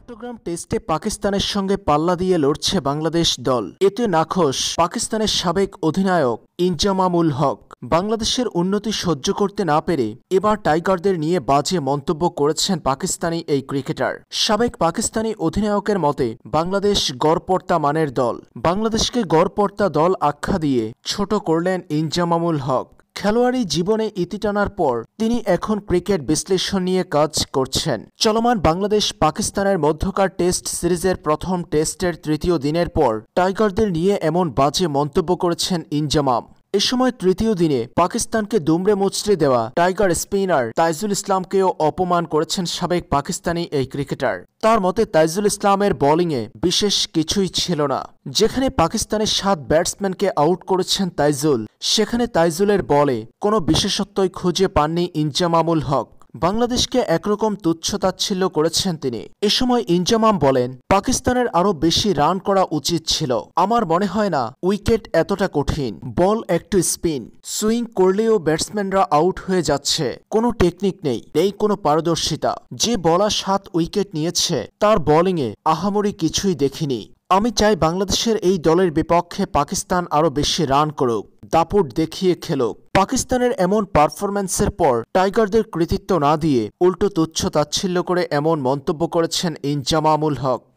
চট্টগ্রাম টেস্টে পাকিস্তানের সঙ্গে পাল্লা দিয়ে লড়ছে বাংলাদেশ দল এতে নাখোশ পাকিস্তানের সাবেক অধিনায়ক ইনজামামুল হক বাংলাদেশের উন্নতি সহ্য করতে না পেরে এবার টাইগারদের নিয়ে বাজে মন্তব্য করেছেন পাকিস্তানি এই ক্রিকেটার সাবেক পাকিস্তানি অধিনায়কের মতে বাংলাদেশ গড়পর্তা মানের দল বাংলাদেশকে গড়পর্তা দল আখ্যা দিয়ে ছোট করলেন ইনজামামুল হক খেলোয়াড়ি জীবনে ইতি টানার পর তিনি এখন ক্রিকেট বিশ্লেষণ নিয়ে কাজ করছেন চলমান বাংলাদেশ পাকিস্তানের মধ্যকার টেস্ট সিরিজের প্রথম টেস্টের তৃতীয় দিনের পর টাইগারদের নিয়ে এমন বাজে মন্তব্য করেছেন ইনজামাম এ সময় তৃতীয় দিনে পাকিস্তানকে দুমড়ে মুচড়ে দেওয়া টাইগার স্পিনার তাইজুল ইসলামকেও অপমান করেছেন সাবেক পাকিস্তানি এই ক্রিকেটার তার মতে তাইজুল ইসলামের বোলিংয়ে বিশেষ কিছুই ছিল না যেখানে পাকিস্তানের সাত ব্যাটসম্যানকে আউট করেছেন তাইজুল সেখানে তাইজুলের বলে কোনো বিশেষত্বই খুঁজে পাননি ইনজামামুল হক বাংলাদেশকে একরকম তুচ্ছতাচ্ছিল্য করেছেন তিনি এ সময় ইনজামাম বলেন পাকিস্তানের আরও বেশি রান করা উচিত ছিল আমার মনে হয় না উইকেট এতটা কঠিন বল একটু স্পিন সুইং করলেও ব্যাটসম্যানরা আউট হয়ে যাচ্ছে কোনো টেকনিক নেই নেই কোনো পারদর্শিতা যে বলা সাত উইকেট নিয়েছে তার বোলিংয়ে আহামরি কিছুই দেখিনি আমি চাই বাংলাদেশের এই দলের বিপক্ষে পাকিস্তান আরও বেশি রান করুক দাপট দেখিয়ে খেলুক পাকিস্তানের এমন পারফরম্যান্সের পর টাইগারদের কৃতিত্ব না দিয়ে উল্টো তুচ্ছ তাচ্ছিল্য করে এমন মন্তব্য করেছেন ইনজামামুল হক